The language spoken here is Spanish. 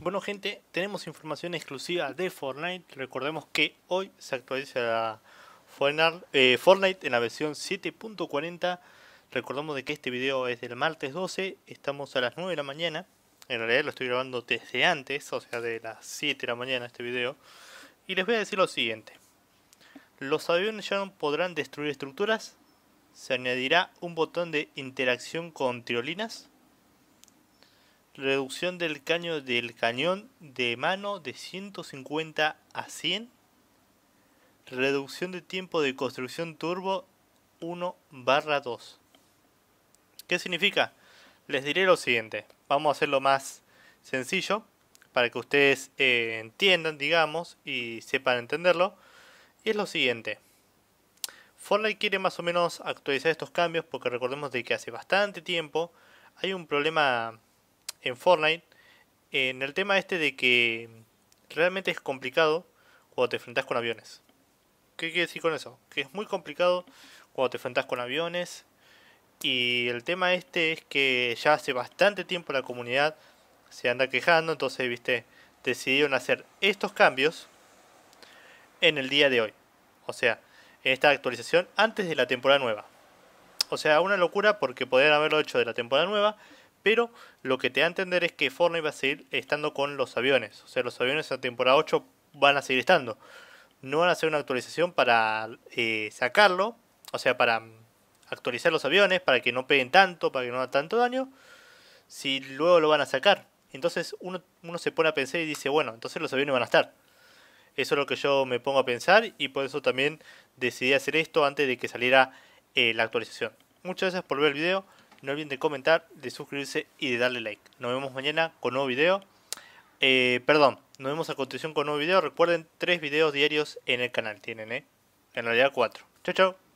Bueno gente, tenemos información exclusiva de Fortnite. Recordemos que hoy se actualiza eh, Fortnite en la versión 7.40. Recordemos de que este video es del martes 12, estamos a las 9 de la mañana. En realidad lo estoy grabando desde antes, o sea de las 7 de la mañana este video. Y les voy a decir lo siguiente. Los aviones ya no podrán destruir estructuras. Se añadirá un botón de interacción con tirolinas Reducción del caño del cañón de mano de 150 a 100. Reducción de tiempo de construcción turbo 1 barra 2. ¿Qué significa? Les diré lo siguiente. Vamos a hacerlo más sencillo para que ustedes eh, entiendan, digamos, y sepan entenderlo. Y es lo siguiente. Fortnite quiere más o menos actualizar estos cambios porque recordemos de que hace bastante tiempo hay un problema en Fortnite en el tema este de que realmente es complicado cuando te enfrentas con aviones. ¿Qué quiere decir con eso? Que es muy complicado cuando te enfrentas con aviones. Y el tema este es que ya hace bastante tiempo la comunidad se anda quejando, entonces, viste, decidieron hacer estos cambios en el día de hoy. O sea, en esta actualización antes de la temporada nueva. O sea, una locura porque podrían haberlo hecho de la temporada nueva, pero lo que te da a entender es que Fortnite va a seguir estando con los aviones. O sea, los aviones a temporada 8 van a seguir estando. No van a hacer una actualización para eh, sacarlo. O sea, para mm, actualizar los aviones, para que no peguen tanto, para que no hagan tanto daño. Si luego lo van a sacar. Entonces uno, se pone a pensar y dice, bueno, entonces los aviones van a estar. Eso es lo que yo me pongo a pensar y por eso también decidí hacer esto antes de que saliera eh, la actualización. Muchas gracias por ver el video. No olviden de comentar, de suscribirse y de darle like. Nos vemos mañana con nuevo video. Eh, perdón, nos vemos a continuación con nuevo video. Recuerden, tres videos diarios en el canal tienen, ¿eh? En realidad cuatro. Chao, chao.